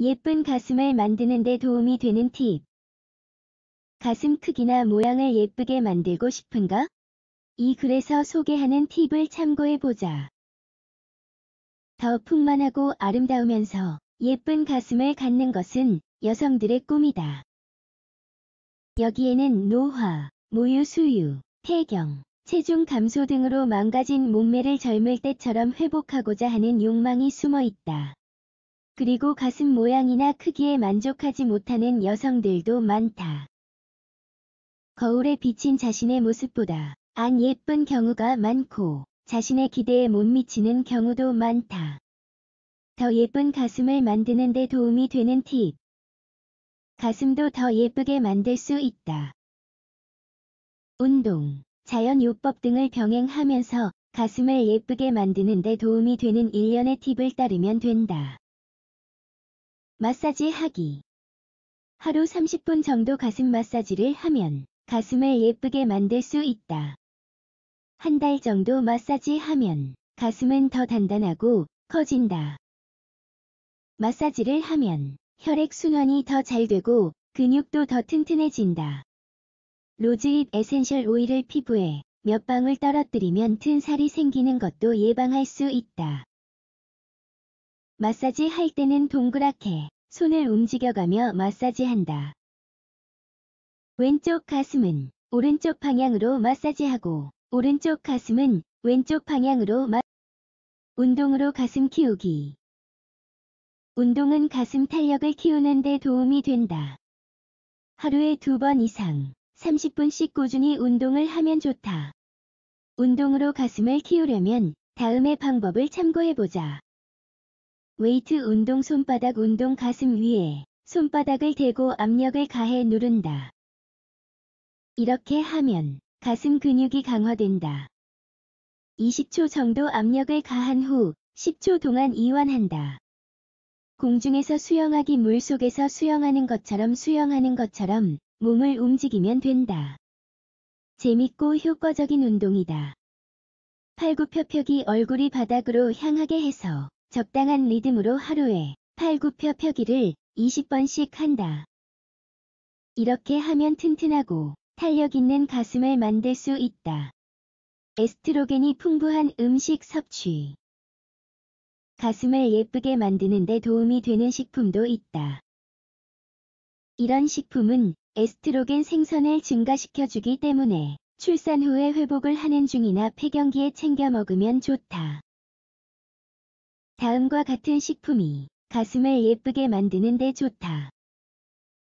예쁜 가슴을 만드는 데 도움이 되는 팁. 가슴 크기나 모양을 예쁘게 만들고 싶은가? 이 글에서 소개하는 팁을 참고해보자. 더 풍만하고 아름다우면서 예쁜 가슴을 갖는 것은 여성들의 꿈이다. 여기에는 노화, 모유 수유, 폐경, 체중 감소 등으로 망가진 몸매를 젊을 때처럼 회복하고자 하는 욕망이 숨어 있다. 그리고 가슴 모양이나 크기에 만족하지 못하는 여성들도 많다. 거울에 비친 자신의 모습보다 안 예쁜 경우가 많고 자신의 기대에 못 미치는 경우도 많다. 더 예쁜 가슴을 만드는 데 도움이 되는 팁. 가슴도 더 예쁘게 만들 수 있다. 운동, 자연요법 등을 병행하면서 가슴을 예쁘게 만드는 데 도움이 되는 일련의 팁을 따르면 된다. 마사지 하기. 하루 30분 정도 가슴 마사지를 하면 가슴을 예쁘게 만들 수 있다. 한 달 정도 마사지 하면 가슴은 더 단단하고 커진다. 마사지를 하면 혈액순환이 더 잘 되고 근육도 더 튼튼해진다. 로즈잎 에센셜 오일을 피부에 몇 방울 떨어뜨리면 튼 살이 생기는 것도 예방할 수 있다. 마사지 할 때는 동그랗게 손을 움직여가며 마사지한다. 왼쪽 가슴은 오른쪽 방향으로 마사지하고 오른쪽 가슴은 왼쪽 방향으로 마사지 운동으로 가슴 키우기 운동은 가슴 탄력을 키우는 데 도움이 된다. 하루에 두 번 이상 30분씩 꾸준히 운동을 하면 좋다. 운동으로 가슴을 키우려면 다음의 방법을 참고해보자. 웨이트 운동 손바닥 운동 가슴 위에 손바닥을 대고 압력을 가해 누른다. 이렇게 하면 가슴 근육이 강화된다. 20초 정도 압력을 가한 후 10초 동안 이완한다. 공중에서 수영하기 물 속에서 수영하는 것처럼 수영하는 것처럼 몸을 움직이면 된다. 재밌고 효과적인 운동이다. 팔굽혀펴기 얼굴이 바닥으로 향하게 해서 적당한 리듬으로 하루에 8, 9표 펴기를 20번씩 한다. 이렇게 하면 튼튼하고 탄력 있는 가슴을 만들 수 있다. 에스트로겐이 풍부한 음식 섭취. 가슴을 예쁘게 만드는 데 도움이 되는 식품도 있다. 이런 식품은 에스트로겐 생선을 증가시켜주기 때문에 출산 후에 회복을 하는 중이나 폐경기에 챙겨 먹으면 좋다. 다음과 같은 식품이 가슴을 예쁘게 만드는 데 좋다.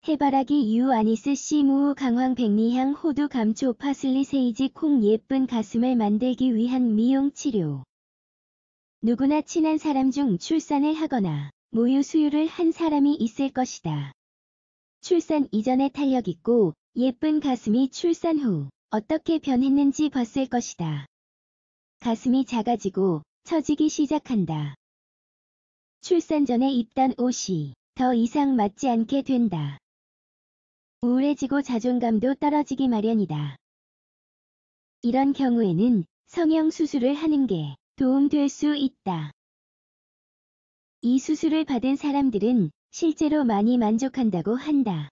해바라기 유 아니스 씨무 강황 백리향 호두 감초 파슬리 세이지 콩 예쁜 가슴을 만들기 위한 미용 치료. 누구나 친한 사람 중 출산을 하거나 모유 수유를 한 사람이 있을 것이다. 출산 이전에 탄력 있고 예쁜 가슴이 출산 후 어떻게 변했는지 봤을 것이다. 가슴이 작아지고 처지기 시작한다. 출산 전에 입던 옷이 더 이상 맞지 않게 된다. 우울해지고 자존감도 떨어지기 마련이다. 이런 경우에는 성형수술을 하는 게 도움될 수 있다. 이 수술을 받은 사람들은 실제로 많이 만족한다고 한다.